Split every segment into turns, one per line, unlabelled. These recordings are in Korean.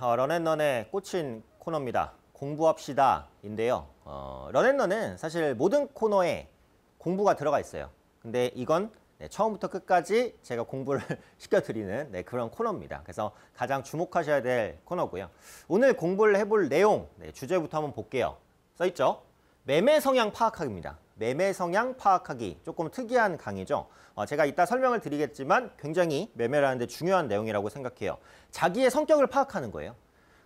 런앤런의 어, 꽂힌 코너입니다. 공부합시다인데요. 어, 런앤런은 사실 모든 코너에 공부가 들어가 있어요. 근데 이건 네, 처음부터 끝까지 제가 공부를 시켜드리는 네, 그런 코너입니다. 그래서 가장 주목하셔야 될 코너고요. 오늘 공부를 해볼 내용, 네, 주제부터 한번 볼게요. 써있죠? 매매 성향 파악하기입니다. 매매 성향 파악하기 조금 특이한 강의죠. 어, 제가 이따 설명을 드리겠지만 굉장히 매매라는데 중요한 내용이라고 생각해요. 자기의 성격을 파악하는 거예요.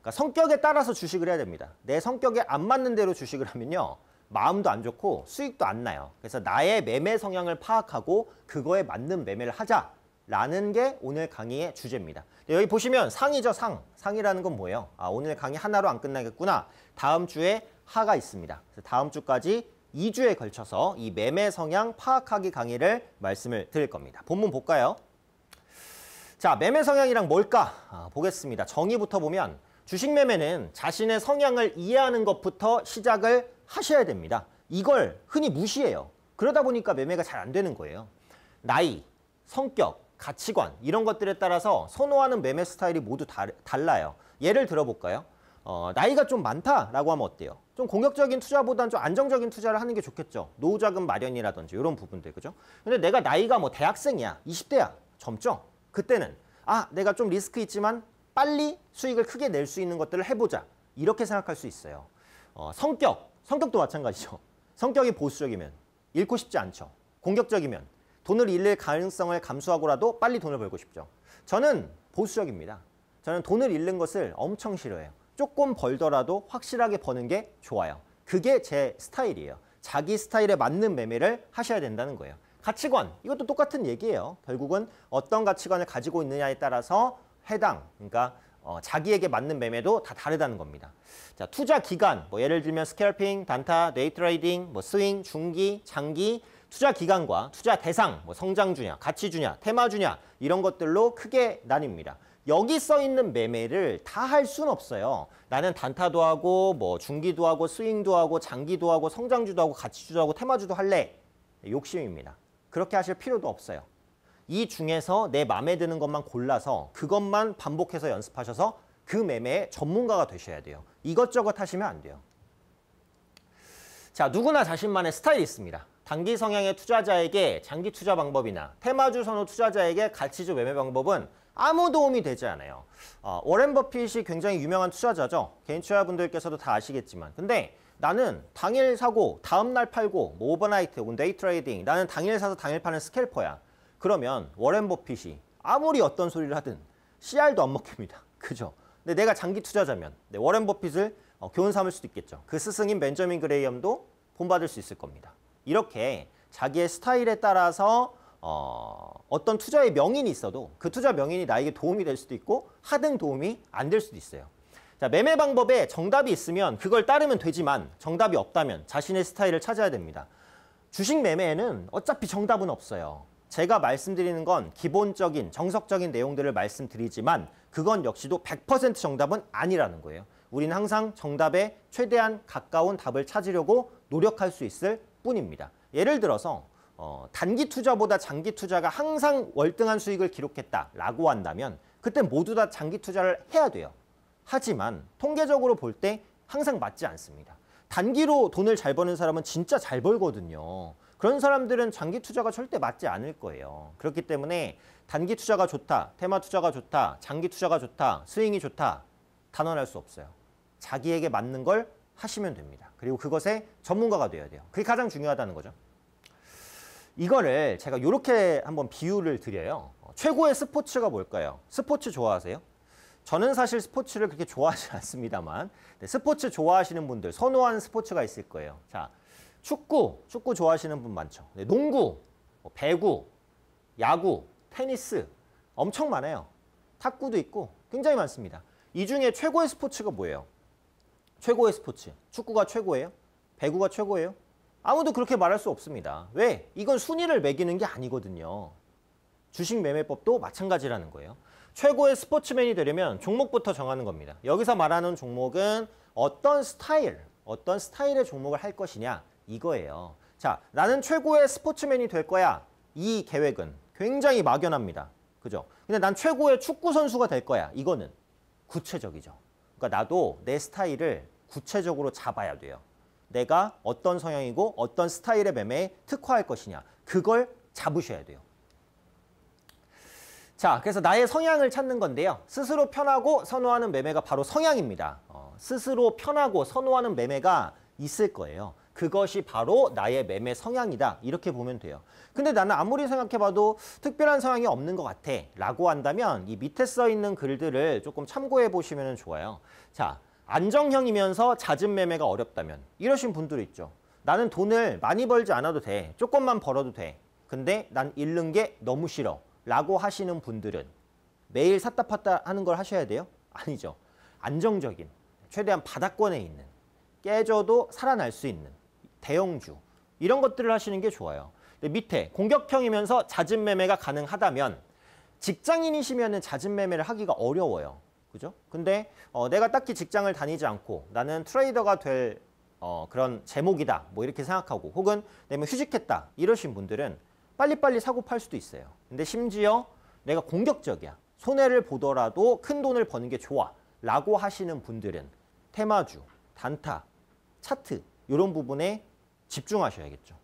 그러니까 성격에 따라서 주식을 해야 됩니다. 내 성격에 안 맞는 대로 주식을 하면요. 마음도 안 좋고 수익도 안 나요. 그래서 나의 매매 성향을 파악하고 그거에 맞는 매매를 하자라는 게 오늘 강의의 주제입니다. 여기 보시면 상이죠, 상. 상이라는 건 뭐예요? 아, 오늘 강의 하나로 안 끝나겠구나. 다음 주에 하가 있습니다. 그래서 다음 주까지 2주에 걸쳐서 이 매매 성향 파악하기 강의를 말씀을 드릴 겁니다. 본문 볼까요? 자, 매매 성향이랑 뭘까? 아, 보겠습니다. 정의부터 보면 주식 매매는 자신의 성향을 이해하는 것부터 시작을 하셔야 됩니다. 이걸 흔히 무시해요. 그러다 보니까 매매가 잘 안 되는 거예요. 나이, 성격, 가치관 이런 것들에 따라서 선호하는 매매 스타일이 모두 다, 달라요. 예를 들어볼까요? 어, 나이가 좀 많다라고 하면 어때요? 좀 공격적인 투자보다는 좀 안정적인 투자를 하는 게 좋겠죠. 노후 자금 마련이라든지 이런 부분들 그죠? 근데 내가 나이가 뭐 대학생이야, 20대야, 젊죠? 그때는 아 내가 좀 리스크 있지만 빨리 수익을 크게 낼 수 있는 것들을 해보자 이렇게 생각할 수 있어요. 어, 성격, 성격도 마찬가지죠. 성격이 보수적이면 잃고 싶지 않죠. 공격적이면 돈을 잃을 가능성을 감수하고라도 빨리 돈을 벌고 싶죠. 저는 보수적입니다. 저는 돈을 잃는 것을 엄청 싫어해요. 조금 벌더라도 확실하게 버는 게 좋아요. 그게 제 스타일이에요. 자기 스타일에 맞는 매매를 하셔야 된다는 거예요. 가치관, 이것도 똑같은 얘기예요. 결국은 어떤 가치관을 가지고 있느냐에 따라서 해당, 그러니까 어, 자기에게 맞는 매매도 다 다르다는 겁니다. 자, 투자 기간, 뭐 예를 들면 스캘핑, 단타, 데이트레이딩, 뭐 스윙, 중기, 장기, 투자 기간과 투자 대상, 뭐 성장 주냐, 가치 주냐, 테마 주냐 이런 것들로 크게 나뉩니다. 여기 써 있는 매매를 다 할 수는 없어요. 나는 단타도 하고 뭐 중기도 하고 스윙도 하고 장기도 하고 성장주도 하고 가치주도 하고 테마주도 할래. 네, 욕심입니다. 그렇게 하실 필요도 없어요. 이 중에서 내 마음에 드는 것만 골라서 그것만 반복해서 연습하셔서 그 매매의 전문가가 되셔야 돼요. 이것저것 하시면 안 돼요. 자, 누구나 자신만의 스타일이 있습니다. 단기 성향의 투자자에게 장기 투자 방법이나 테마주 선호 투자자에게 가치주 매매 방법은 아무 도움이 되지 않아요. 어, 워렌 버핏이 굉장히 유명한 투자자죠. 개인 투자분들께서도 다 아시겠지만. 근데 나는 당일 사고, 다음날 팔고, 뭐 오버나이트 혹 데이 트레이딩, 나는 당일 사서 당일 파는 스캘퍼야. 그러면 워렌 버핏이 아무리 어떤 소리를 하든 CR도 안 먹힙니다. 그죠? 근데 내가 장기 투자자면 네, 워렌 버핏을 어, 교훈 삼을 수도 있겠죠. 그 스승인 벤저민 그레이엄도 본받을 수 있을 겁니다. 이렇게 자기의 스타일에 따라서 어, 어떤 투자의 명인이 있어도 그 투자 명인이 나에게 도움이 될 수도 있고 하등 도움이 안 될 수도 있어요. 자, 매매 방법에 정답이 있으면 그걸 따르면 되지만 정답이 없다면 자신의 스타일을 찾아야 됩니다. 주식 매매에는 어차피 정답은 없어요. 제가 말씀드리는 건 기본적인 정석적인 내용들을 말씀드리지만 그건 역시도 100% 정답은 아니라는 거예요. 우리는 항상 정답에 최대한 가까운 답을 찾으려고 노력할 수 있을 뿐입니다. 예를 들어서 어, 단기 투자보다 장기 투자가 항상 월등한 수익을 기록했다라고 한다면 그때 모두 다 장기 투자를 해야 돼요. 하지만 통계적으로 볼 때 항상 맞지 않습니다. 단기로 돈을 잘 버는 사람은 진짜 잘 벌거든요. 그런 사람들은 장기 투자가 절대 맞지 않을 거예요. 그렇기 때문에 단기 투자가 좋다, 테마 투자가 좋다, 장기 투자가 좋다, 스윙이 좋다 단언할 수 없어요. 자기에게 맞는 걸 하시면 됩니다. 그리고 그것에 전문가가 되어야 돼요. 그게 가장 중요하다는 거죠. 이거를 제가 이렇게 한번 비유를 드려요. 최고의 스포츠가 뭘까요? 스포츠 좋아하세요? 저는 사실 스포츠를 그렇게 좋아하지 않습니다만 네, 스포츠 좋아하시는 분들 선호하는 스포츠가 있을 거예요. 자, 축구, 축구 좋아하시는 분 많죠. 네, 농구, 뭐 배구, 야구, 테니스 엄청 많아요. 탁구도 있고 굉장히 많습니다. 이 중에 최고의 스포츠가 뭐예요? 최고의 스포츠. 축구가 최고예요? 배구가 최고예요? 아무도 그렇게 말할 수 없습니다. 왜? 이건 순위를 매기는 게 아니거든요. 주식 매매법도 마찬가지라는 거예요. 최고의 스포츠맨이 되려면 종목부터 정하는 겁니다. 여기서 말하는 종목은 어떤 스타일, 어떤 스타일의 종목을 할 것이냐 이거예요. 자, 나는 최고의 스포츠맨이 될 거야. 이 계획은 굉장히 막연합니다. 그죠? 근데 난 최고의 축구 선수가 될 거야. 이거는 구체적이죠. 그러니까 나도 내 스타일을 구체적으로 잡아야 돼요. 내가 어떤 성향이고 어떤 스타일의 매매에 특화할 것이냐. 그걸 잡으셔야 돼요. 자, 그래서 나의 성향을 찾는 건데요. 스스로 편하고 선호하는 매매가 바로 성향입니다. 어, 스스로 편하고 선호하는 매매가 있을 거예요. 그것이 바로 나의 매매 성향이다. 이렇게 보면 돼요. 근데 나는 아무리 생각해봐도 특별한 성향이 없는 것 같아. 라고 한다면 이 밑에 써 있는 글들을 조금 참고해 보시면 좋아요. 자, 안정형이면서 잦은 매매가 어렵다면 이러신 분들 있죠. 나는 돈을 많이 벌지 않아도 돼. 조금만 벌어도 돼. 근데 난 잃는 게 너무 싫어. 라고 하시는 분들은 매일 샀다 팠다 하는 걸 하셔야 돼요? 아니죠. 안정적인, 최대한 바닥권에 있는, 깨져도 살아날 수 있는 대형주 이런 것들을 하시는 게 좋아요. 밑에 공격형이면서 잦은 매매가 가능하다면 직장인이시면 잦은 매매를 하기가 어려워요. 그죠? 근데 어, 내가 딱히 직장을 다니지 않고 나는 트레이더가 될 어, 그런 제목이다 뭐 이렇게 생각하고 혹은 내가 휴직했다 이러신 분들은 빨리빨리 사고 팔 수도 있어요. 근데 심지어 내가 공격적이야. 손해를 보더라도 큰 돈을 버는 게 좋아 라고 하시는 분들은 테마주, 단타, 차트 이런 부분에 집중하셔야겠죠.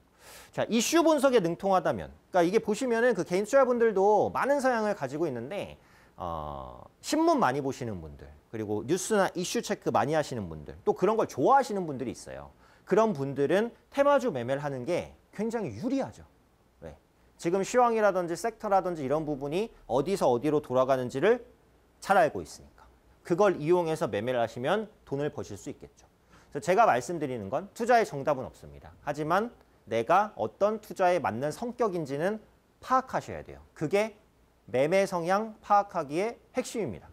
자 이슈 분석에 능통하다면 그러니까 이게 보시면은 그 개인 투자분들도 많은 성향을 가지고 있는데 어, 신문 많이 보시는 분들 그리고 뉴스나 이슈 체크 많이 하시는 분들 또 그런 걸 좋아하시는 분들이 있어요. 그런 분들은 테마주 매매를 하는 게 굉장히 유리하죠. 왜? 네. 지금 시황이라든지 섹터라든지 이런 부분이 어디서 어디로 돌아가는지를 잘 알고 있으니까 그걸 이용해서 매매를 하시면 돈을 버실 수 있겠죠. 그래서 제가 말씀드리는 건 투자의 정답은 없습니다. 하지만 내가 어떤 투자에 맞는 성격인지는 파악하셔야 돼요. 그게 매매 성향 파악하기의 핵심입니다.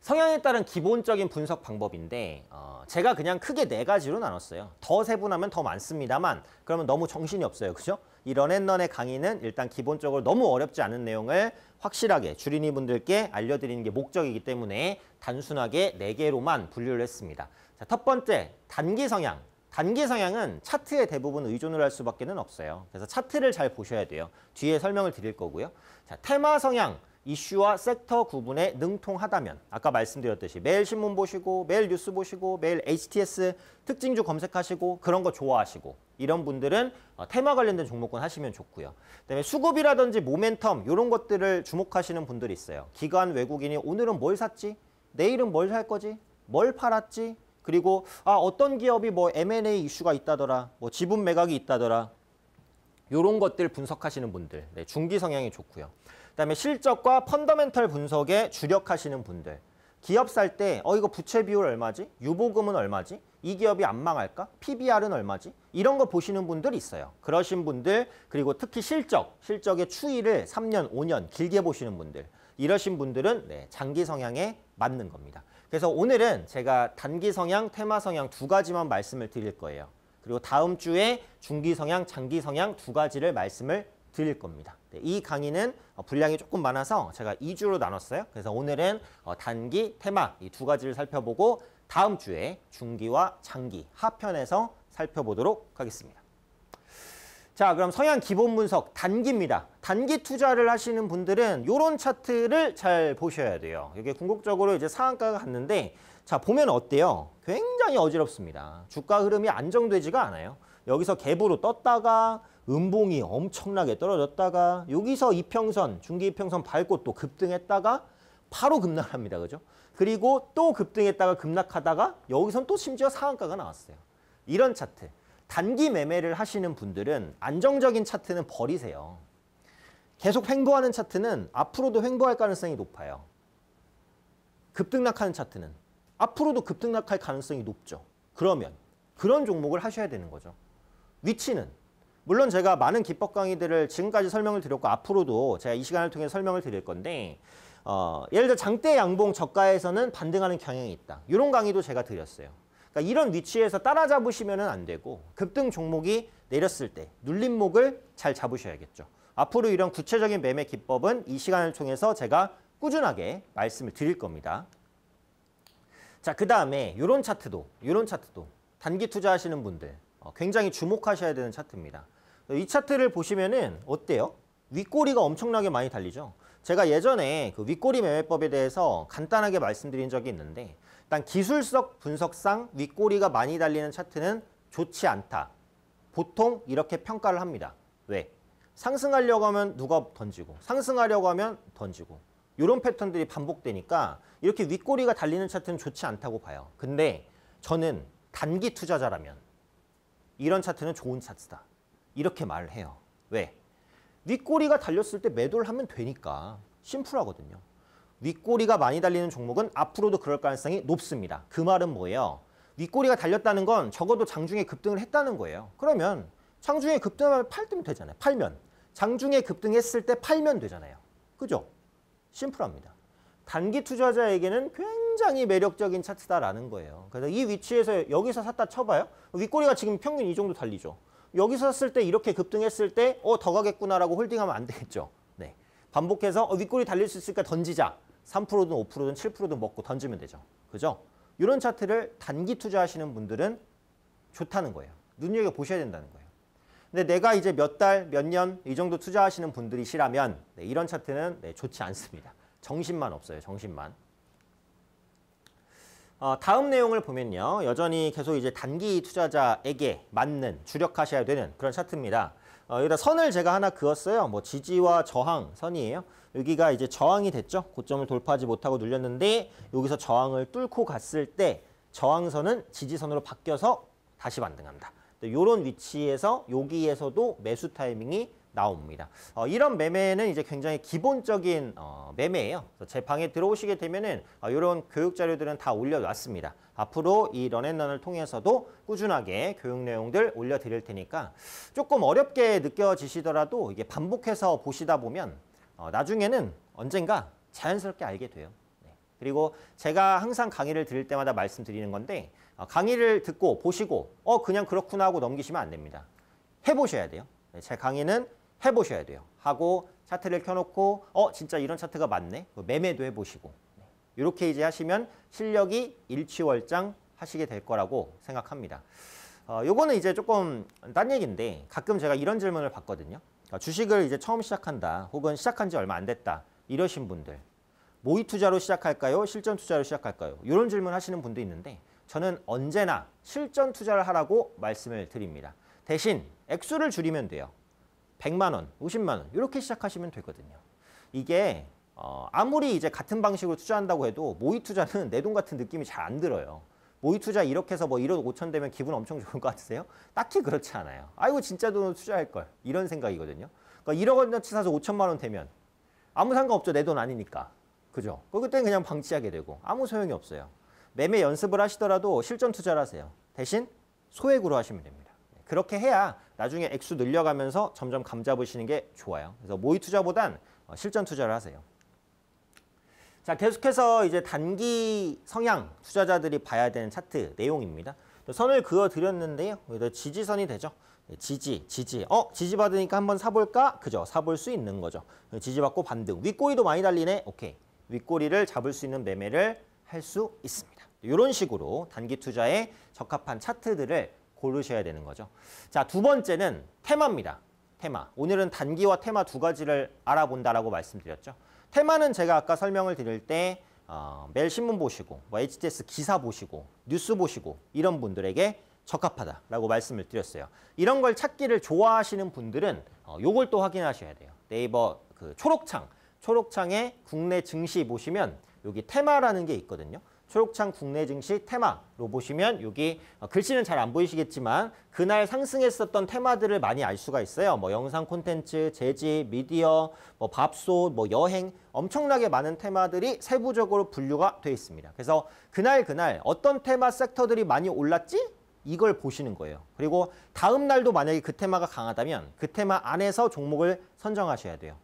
성향에 따른 기본적인 분석 방법인데 어, 제가 그냥 크게 네 가지로 나눴어요. 더 세분하면 더 많습니다만 그러면 너무 정신이 없어요. 그죠? 이 런앤런의 강의는 일단 기본적으로 너무 어렵지 않은 내용을 확실하게 주린이 분들께 알려드리는 게 목적이기 때문에 단순하게 네개로만 분류를 했습니다. 자, 첫 번째 단기 성향. 단기 성향은 차트에 대부분 의존을 할 수밖에 는 없어요. 그래서 차트를 잘 보셔야 돼요. 뒤에 설명을 드릴 거고요. 자, 테마 성향. 이슈와 섹터 구분에 능통하다면 아까 말씀드렸듯이 매일 신문 보시고 매일 뉴스 보시고 매일 HTS 특징주 검색하시고 그런 거 좋아하시고 이런 분들은 어, 테마 관련된 종목군 하시면 좋고요. 그다음에 수급이라든지 모멘텀 이런 것들을 주목하시는 분들이 있어요. 기관 외국인이 오늘은 뭘 샀지? 내일은 뭘 살 거지? 뭘 팔았지? 그리고 아 어떤 기업이 뭐 M&A 이슈가 있다더라, 뭐 지분 매각이 있다더라, 이런 것들 분석하시는 분들, 네, 중기 성향이 좋고요. 그다음에 실적과 펀더멘털 분석에 주력하시는 분들, 기업 살 때 어 이거 부채 비율 얼마지, 유보금은 얼마지, 이 기업이 안 망할까, PBR은 얼마지 이런 거 보시는 분들 있어요. 그러신 분들 그리고 특히 실적, 실적의 추이를 3년, 5년 길게 보시는 분들, 이러신 분들은 네, 장기 성향에 맞는 겁니다. 그래서 오늘은 제가 단기 성향, 테마 성향 두 가지만 말씀을 드릴 거예요. 그리고 다음 주에 중기 성향, 장기 성향 두 가지를 말씀을 드릴 겁니다. 네, 이 강의는 어, 분량이 조금 많아서 제가 2주로 나눴어요. 그래서 오늘은 어, 단기, 테마 이 두 가지를 살펴보고 다음 주에 중기와 장기 하편에서 살펴보도록 하겠습니다. 자, 그럼 성향 기본 분석 단기입니다. 단기 투자를 하시는 분들은 이런 차트를 잘 보셔야 돼요. 이게 궁극적으로 이제 상한가가 갔는데 자, 보면 어때요? 굉장히 어지럽습니다. 주가 흐름이 안정되지가 않아요. 여기서 갭으로 떴다가 음봉이 엄청나게 떨어졌다가 여기서 이평선, 중기 이평선 밟고 또 급등했다가 바로 급락합니다. 그죠? 그리고 또 급등했다가 급락하다가 여기선 또 심지어 상한가가 나왔어요. 이런 차트. 단기 매매를 하시는 분들은 안정적인 차트는 버리세요. 계속 횡보하는 차트는 앞으로도 횡보할 가능성이 높아요. 급등락하는 차트는 앞으로도 급등락할 가능성이 높죠. 그러면 그런 종목을 하셔야 되는 거죠. 위치는 물론 제가 많은 기법 강의들을 지금까지 설명을 드렸고 앞으로도 제가 이 시간을 통해 설명을 드릴 건데 어, 예를 들어 장대 양봉 저가에서는 반등하는 경향이 있다. 이런 강의도 제가 드렸어요. 그러니까 이런 위치에서 따라잡으시면 안 되고 급등 종목이 내렸을 때 눌림목을 잘 잡으셔야겠죠. 앞으로 이런 구체적인 매매 기법은 이 시간을 통해서 제가 꾸준하게 말씀을 드릴 겁니다. 자, 그 다음에 이런 차트도, 이런 차트도 단기 투자하시는 분들 어, 굉장히 주목하셔야 되는 차트입니다. 이 차트를 보시면은 어때요? 윗꼬리가 엄청나게 많이 달리죠. 제가 예전에 그 윗꼬리 매매법에 대해서 간단하게 말씀드린 적이 있는데 일단 기술적 분석상 윗꼬리가 많이 달리는 차트는 좋지 않다. 보통 이렇게 평가를 합니다. 왜? 상승하려고 하면 누가 던지고 상승하려고 하면 던지고 이런 패턴들이 반복되니까 이렇게 윗꼬리가 달리는 차트는 좋지 않다고 봐요. 근데 저는 단기 투자자라면 이런 차트는 좋은 차트다. 이렇게 말을 해요. 왜? 윗꼬리가 달렸을 때 매도를 하면 되니까 심플하거든요. 윗꼬리가 많이 달리는 종목은 앞으로도 그럴 가능성이 높습니다. 그 말은 뭐예요? 윗꼬리가 달렸다는 건 적어도 장중에 급등을 했다는 거예요. 그러면 장중에 급등하면 팔면 되잖아요. 팔면. 장중에 급등했을 때 팔면 되잖아요. 그죠? 심플합니다. 단기 투자자에게는 굉장히 매력적인 차트다라는 거예요. 그래서 이 위치에서 여기서 샀다 쳐봐요. 윗꼬리가 지금 평균 이 정도 달리죠. 여기서 샀을 때 이렇게 급등했을 때어더 가겠구나라고 홀딩하면 안 되겠죠. 네. 반복해서 어, 윗꼬리 달릴 수 있을까 던지자. 3%든 5%든 7%든 먹고 던지면 되죠. 그죠? 이런 차트를 단기 투자하시는 분들은 좋다는 거예요. 눈여겨보셔야 된다는 거예요. 근데 내가 이제 몇 달, 몇 년 이 정도 투자하시는 분들이시라면 네, 이런 차트는 네, 좋지 않습니다. 정신만 없어요. 정신만. 어, 다음 내용을 보면요. 여전히 계속 이제 단기 투자자에게 맞는 주력하셔야 되는 그런 차트입니다. 어, 여기 선을 제가 하나 그었어요. 뭐 지지와 저항 선이에요. 여기가 이제 저항이 됐죠. 고점을 돌파하지 못하고 눌렸는데 여기서 저항을 뚫고 갔을 때 저항선은 지지선으로 바뀌어서 다시 반등합니다. 이런 위치에서 여기에서도 매수 타이밍이 나옵니다. 어, 이런 매매는 이제 굉장히 기본적인 어, 매매예요. 제 방에 들어오시게 되면은 어, 이런 교육 자료들은 다 올려놨습니다. 앞으로 이 런앤런을 통해서도 꾸준하게 교육 내용들 올려드릴 테니까 조금 어렵게 느껴지시더라도 이게 반복해서 보시다 보면 어, 나중에는 언젠가 자연스럽게 알게 돼요. 네. 그리고 제가 항상 강의를 드릴 때마다 말씀드리는 건데 어, 강의를 듣고 보시고 어 그냥 그렇구나 하고 넘기시면 안 됩니다. 해보셔야 돼요. 네, 제 강의는 해보셔야 돼요. 하고 차트를 켜놓고 어 진짜 이런 차트가 맞네. 뭐 매매도 해보시고 이렇게 이제 하시면 실력이 일취월장 하시게 될 거라고 생각합니다. 어, 요거는 이제 조금 딴 얘기인데 가끔 제가 이런 질문을 받거든요. 그러니까 주식을 이제 처음 시작한다 혹은 시작한 지 얼마 안 됐다 이러신 분들 모의 투자로 시작할까요? 실전 투자로 시작할까요? 이런 질문 하시는 분도 있는데 저는 언제나 실전 투자를 하라고 말씀을 드립니다. 대신 액수를 줄이면 돼요. 100만 원, 50만 원 이렇게 시작하시면 되거든요. 이게 어, 아무리 이제 같은 방식으로 투자한다고 해도 모의 투자는 내 돈 같은 느낌이 잘 안 들어요. 모의 투자 이렇게 해서 뭐 1억 5천 되면 기분 엄청 좋을 것 같으세요? 딱히 그렇지 않아요. 아이고 진짜 돈을 투자할 걸 이런 생각이거든요. 그러니까 1억 원어치 사서 5천만 원 되면 아무 상관없죠. 내 돈 아니니까. 그죠? 그때는 그냥 방치하게 되고 아무 소용이 없어요. 매매 연습을 하시더라도 실전 투자를 하세요. 대신 소액으로 하시면 됩니다. 그렇게 해야 나중에 액수 늘려가면서 점점 감 잡으시는 게 좋아요. 그래서 모의 투자보단 어, 실전 투자를 하세요. 자, 계속해서 이제 단기 성향 투자자들이 봐야 되는 차트 내용입니다. 선을 그어드렸는데요. 지지선이 되죠. 예, 지지, 지지. 어? 지지받으니까 한번 사볼까? 그죠. 사볼 수 있는 거죠. 지지받고 반등. 윗꼬리도 많이 달리네. 오케이. 윗꼬리를 잡을 수 있는 매매를 할 수 있습니다. 이런 식으로 단기 투자에 적합한 차트들을 고르셔야 되는 거죠. 자, 두 번째는 테마입니다. 테마. 오늘은 단기와 테마 두 가지를 알아본다라고 말씀드렸죠. 테마는 제가 아까 설명을 드릴 때 어, 매일 신문 보시고 뭐 HTS 기사 보시고 뉴스 보시고 이런 분들에게 적합하다라고 말씀을 드렸어요. 이런 걸 찾기를 좋아하시는 분들은 어, 요걸 또 확인하셔야 돼요. 네이버 그 초록창, 초록창에 국내 증시 보시면 여기 테마라는 게 있거든요. 초록창 국내 증시 테마로 보시면 여기 어, 글씨는 잘 안 보이시겠지만 그날 상승했었던 테마들을 많이 알 수가 있어요. 뭐 영상 콘텐츠, 재지, 미디어, 뭐 밥솥, 뭐 여행 엄청나게 많은 테마들이 세부적으로 분류가 되어 있습니다. 그래서 그날 그날 어떤 테마 섹터들이 많이 올랐지? 이걸 보시는 거예요. 그리고 다음 날도 만약에 그 테마가 강하다면 그 테마 안에서 종목을 선정하셔야 돼요.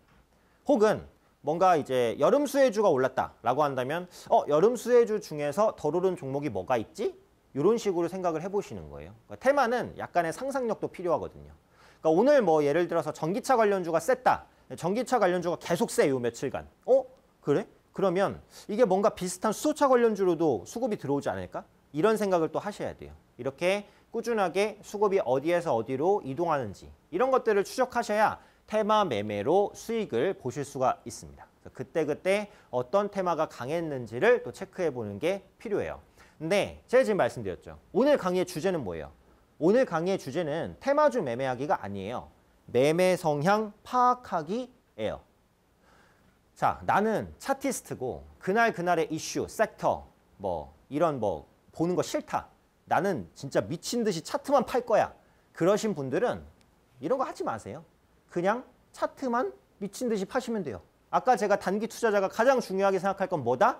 혹은 뭔가 이제 여름 수혜주가 올랐다라고 한다면 어 여름 수혜주 중에서 덜 오른 종목이 뭐가 있지? 이런 식으로 생각을 해보시는 거예요. 그러니까 테마는 약간의 상상력도 필요하거든요. 그러니까 오늘 뭐 예를 들어서 전기차 관련주가 셌다. 전기차 관련주가 계속 세요 며칠간. 어? 그래? 그러면 이게 뭔가 비슷한 수소차 관련주로도 수급이 들어오지 않을까? 이런 생각을 또 하셔야 돼요. 이렇게 꾸준하게 수급이 어디에서 어디로 이동하는지 이런 것들을 추적하셔야 테마 매매로 수익을 보실 수가 있습니다. 그때그때 어떤 테마가 강했는지를 또 체크해 보는 게 필요해요. 근데 제가 지금 말씀드렸죠. 오늘 강의의 주제는 뭐예요? 오늘 강의의 주제는 테마주 매매하기가 아니에요. 매매 성향 파악하기예요. 자, 나는 차티스트고 그날 그날의 이슈, 섹터 뭐 이런 뭐 보는 거 싫다. 나는 진짜 미친 듯이 차트만 팔 거야. 그러신 분들은 이런 거 하지 마세요. 그냥 차트만 미친 듯이 파시면 돼요. 아까 제가 단기 투자자가 가장 중요하게 생각할 건 뭐다?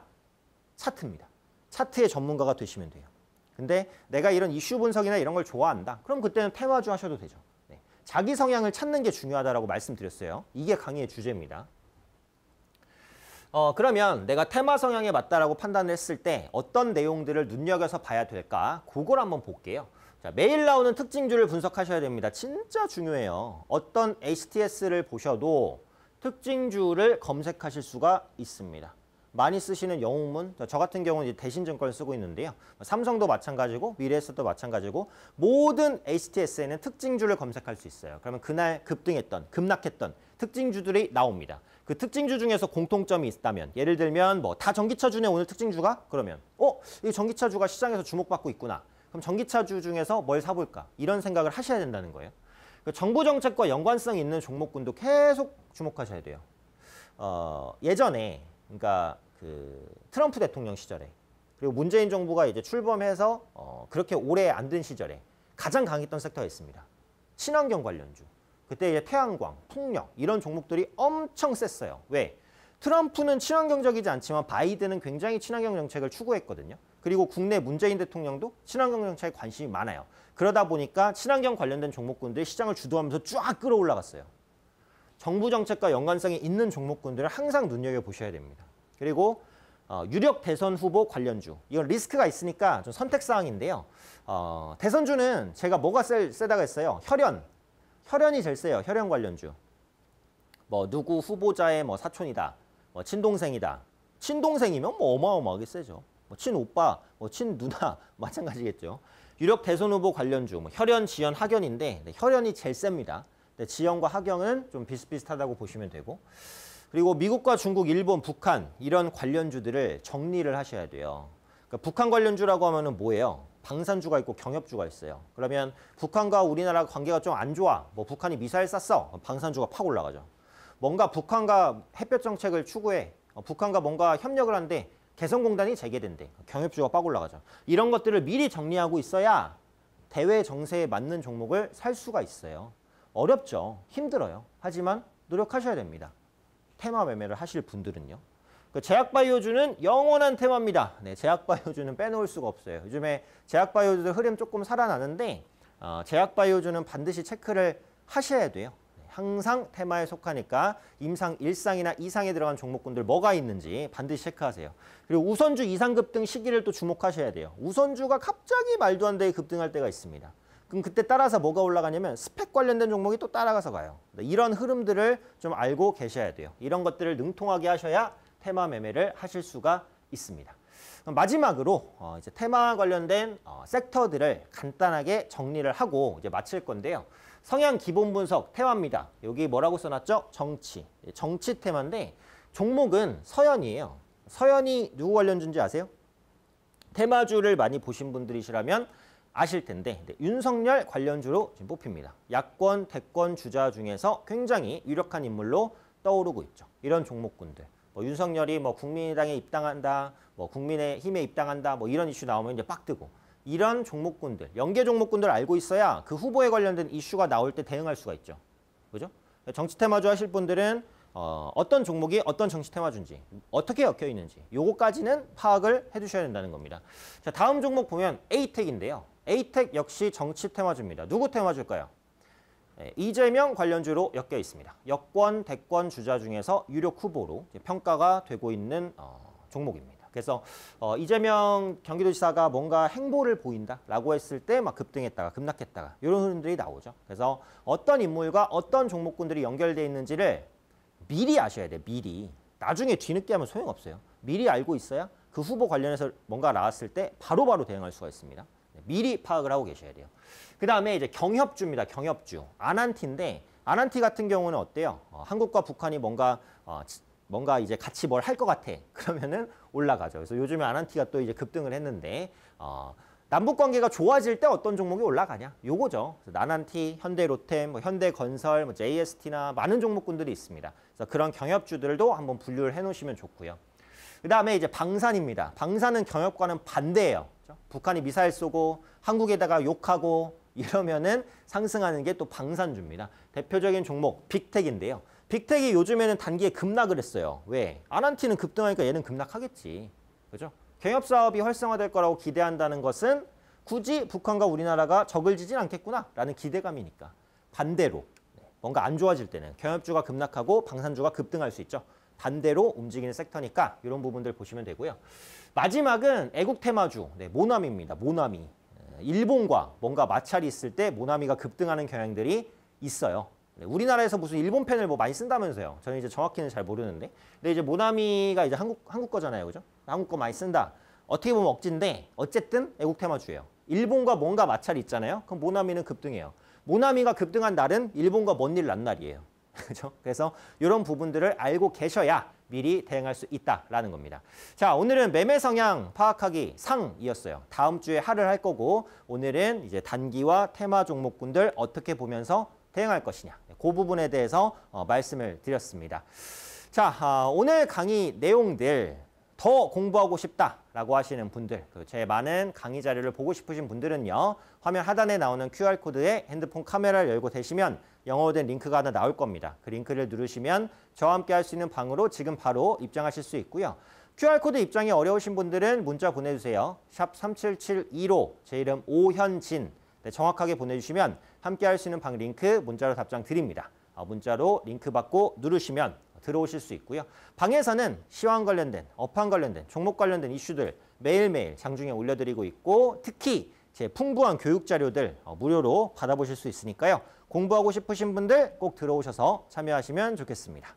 차트입니다. 차트의 전문가가 되시면 돼요. 근데 내가 이런 이슈 분석이나 이런 걸 좋아한다. 그럼 그때는 테마주 하셔도 되죠. 네. 자기 성향을 찾는 게 중요하다라고 말씀드렸어요. 이게 강의의 주제입니다. 어, 그러면 내가 테마 성향에 맞다라고 판단 했을 때 어떤 내용들을 눈여겨서 봐야 될까? 그걸 한번 볼게요. 자, 매일 나오는 특징주를 분석하셔야 됩니다. 진짜 중요해요. 어떤 HTS를 보셔도 특징주를 검색하실 수가 있습니다. 많이 쓰시는 영웅문, 저 같은 경우는 대신증권 을 쓰고 있는데요. 삼성도 마찬가지고 미래에서도 마찬가지고 모든 HTS에는 특징주를 검색할 수 있어요. 그러면 그날 급등했던, 급락했던 특징주들이 나옵니다. 그 특징주 중에서 공통점이 있다면 예를 들면 뭐 다 전기차주네 오늘 특징주가? 그러면 어? 이 전기차주가 시장에서 주목받고 있구나. 그럼 전기차주 중에서 뭘 사볼까? 이런 생각을 하셔야 된다는 거예요. 그 정부 정책과 연관성 있는 종목군도 계속 주목하셔야 돼요. 어, 예전에 그러니까 그 트럼프 대통령 시절에 그리고 문재인 정부가 이제 출범해서 어, 그렇게 오래 안 된 시절에 가장 강했던 섹터가 있습니다. 친환경 관련주. 그때 이제 태양광, 풍력 이런 종목들이 엄청 셌어요. 왜? 트럼프는 친환경적이지 않지만 바이든은 굉장히 친환경 정책을 추구했거든요. 그리고 국내 문재인 대통령도 친환경 정책에 관심이 많아요. 그러다 보니까 친환경 관련된 종목군들이 시장을 주도하면서 쫙 끌어올라갔어요. 정부 정책과 연관성이 있는 종목군들을 항상 눈여겨보셔야 됩니다. 그리고 어, 유력 대선 후보 관련주. 이건 리스크가 있으니까 좀 선택사항인데요. 어, 대선주는 제가 뭐가 셀, 세다가 했어요? 혈연. 혈연이 제일 세요. 혈연 관련주. 뭐 누구 후보자의 뭐 사촌이다. 뭐 친동생이다. 친동생이면 뭐 어마어마하게 세죠. 뭐 친오빠, 뭐 친누나 마찬가지겠죠. 유력 대선 후보 관련주 뭐 혈연, 지연, 학연인데 네, 혈연이 제일 셉니다. 네, 지연과 학연은 좀 비슷비슷하다고 보시면 되고 그리고 미국과 중국, 일본, 북한 이런 관련주들을 정리를 하셔야 돼요. 그러니까 북한 관련주라고 하면 뭐예요? 방산주가 있고 경협주가 있어요. 그러면 북한과 우리나라 관계가 좀 안 좋아. 뭐 북한이 미사일 쐈어. 방산주가 팍 올라가죠. 뭔가 북한과 햇볕 정책을 추구해. 어, 북한과 뭔가 협력을 한데 개성공단이 재개된대. 경협주가 빠 올라가죠. 이런 것들을 미리 정리하고 있어야 대외 정세에 맞는 종목을 살 수가 있어요. 어렵죠. 힘들어요. 하지만 노력하셔야 됩니다. 테마 매매를 하실 분들은요. 그 제약바이오주는 영원한 테마입니다. 네, 제약바이오주는 빼놓을 수가 없어요. 요즘에 제약바이오주도 흐름 조금 살아나는데 어, 제약바이오주는 반드시 체크를 하셔야 돼요. 항상 테마에 속하니까 임상 일상이나 이상에 들어간 종목군들 뭐가 있는지 반드시 체크하세요. 그리고 우선주 이상 급등 시기를 또 주목하셔야 돼요. 우선주가 갑자기 말도 안 되게 급등할 때가 있습니다. 그럼 그때 따라서 뭐가 올라가냐면 스펙 관련된 종목이 또 따라가서 가요. 네, 이런 흐름들을 좀 알고 계셔야 돼요. 이런 것들을 능통하게 하셔야 테마 매매를 하실 수가 있습니다. 마지막으로 어 이제 테마 관련된 어 섹터들을 간단하게 정리를 하고 이제 마칠 건데요. 성향 기본 분석 테마입니다. 여기 뭐라고 써놨죠? 정치. 예, 정치 테마인데 종목은 서연이에요. 서연이 누구 관련주인지 아세요? 테마주를 많이 보신 분들이시라면 아실 텐데 네, 윤석열 관련주로 지금 뽑힙니다. 야권, 대권 주자 중에서 굉장히 유력한 인물로 떠오르고 있죠. 이런 종목군들. 뭐 윤석열이 뭐 국민의당에 입당한다, 뭐 국민의힘에 입당한다, 뭐 이런 이슈 나오면 이제 빡 뜨고 이런 종목군들, 연계 종목군들 알고 있어야 그 후보에 관련된 이슈가 나올 때 대응할 수가 있죠. 그죠? 정치 테마주 하실 분들은 어, 어떤 종목이 어떤 정치 테마주인지, 어떻게 엮여 있는지 요거까지는 파악을 해두셔야 된다는 겁니다. 자, 다음 종목 보면 에이텍인데요. 에이텍 역시 정치 테마주입니다. 누구 테마주까요 예, 이재명 관련주로 엮여 있습니다. 여권, 대권 주자 중에서 유력 후보로 평가가 되고 있는 어, 종목입니다. 그래서 어, 이재명 경기도지사가 뭔가 행보를 보인다라고 했을 때 막 급등했다가 급락했다가 이런 흐름들이 나오죠. 그래서 어떤 인물과 어떤 종목군들이 연결돼 있는지를 미리 아셔야 돼. 미리. 나중에 뒤늦게 하면 소용없어요. 미리 알고 있어야 그 후보 관련해서 뭔가 나왔을 때 바로바로 바로 대응할 수가 있습니다. 네, 미리 파악을 하고 계셔야 돼요. 그 다음에 이제 경협주입니다. 경협주. 아난티인데 아난티 같은 경우는 어때요? 어, 한국과 북한이 뭔가 어, 뭔가 이제 같이 뭘 할 것 같아. 그러면은 올라가죠. 그래서 요즘에 아난티가 또 이제 급등을 했는데 어, 남북 관계가 좋아질 때 어떤 종목이 올라가냐? 요거죠. 나난티, 현대로템, 뭐 현대건설, 뭐 JST나 많은 종목군들이 있습니다. 그래서 그런 경협주들도 한번 분류를 해놓으시면 좋고요. 그 다음에 이제 방산입니다. 방산은 경협과는 반대예요. 그렇죠? 북한이 미사일 쏘고 한국에다가 욕하고 이러면은 상승하는 게 또 방산주입니다. 대표적인 종목 빅텍인데요. 빅텍이 요즘에는 단기에 급락을 했어요. 왜? 아란티는 급등하니까 얘는 급락하겠지. 그죠? 경협 사업이 활성화될 거라고 기대한다는 것은 굳이 북한과 우리나라가 적을 지진 않겠구나라는 기대감이니까. 반대로 뭔가 안 좋아질 때는 경협주가 급락하고 방산주가 급등할 수 있죠. 반대로 움직이는 섹터니까 이런 부분들 보시면 되고요. 마지막은 애국 테마주, 네, 모나미입니다. 모나미. 어, 일본과 뭔가 마찰이 있을 때 모나미가 급등하는 경향들이 있어요. 네, 우리나라에서 무슨 일본 펜을 뭐 많이 쓴다면서요. 저는 이제 정확히는 잘 모르는데. 근데 이제 모나미가 이제 한국 한국 거잖아요, 그죠? 한국 거 많이 쓴다. 어떻게 보면 억지인데 어쨌든 애국 테마주예요. 일본과 뭔가 마찰이 있잖아요. 그럼 모나미는 급등해요. 모나미가 급등한 날은 일본과 먼일난 날이에요. 그죠? 그래서 이런 부분들을 알고 계셔야 미리 대응할 수 있다라는 겁니다. 자, 오늘은 매매 성향 파악하기 상이었어요. 다음 주에 하를 할 거고 오늘은 이제 단기와 테마 종목군들 어떻게 보면서 대응할 것이냐 그 부분에 대해서 어, 말씀을 드렸습니다. 자, 어, 오늘 강의 내용들 더 공부하고 싶다라고 하시는 분들, 그 제 많은 강의 자료를 보고 싶으신 분들은요. 화면 하단에 나오는 QR코드에 핸드폰 카메라를 열고 대시면 영어로 된 링크가 하나 나올 겁니다. 그 링크를 누르시면 저와 함께 할 수 있는 방으로 지금 바로 입장하실 수 있고요. QR코드 입장이 어려우신 분들은 문자 보내주세요. 샵 3772로 제 이름 오현진 네, 정확하게 보내주시면 함께 할 수 있는 방 링크 문자로 답장 드립니다. 어, 문자로 링크 받고 누르시면 들어오실 수 있고요. 방에서는 시황 관련된, 업황 관련된, 종목 관련된 이슈들 매일매일 장중에 올려드리고 있고 특히 제 풍부한 교육 자료들 어, 무료로 받아보실 수 있으니까요. 공부하고 싶으신 분들 꼭 들어오셔서 참여하시면 좋겠습니다.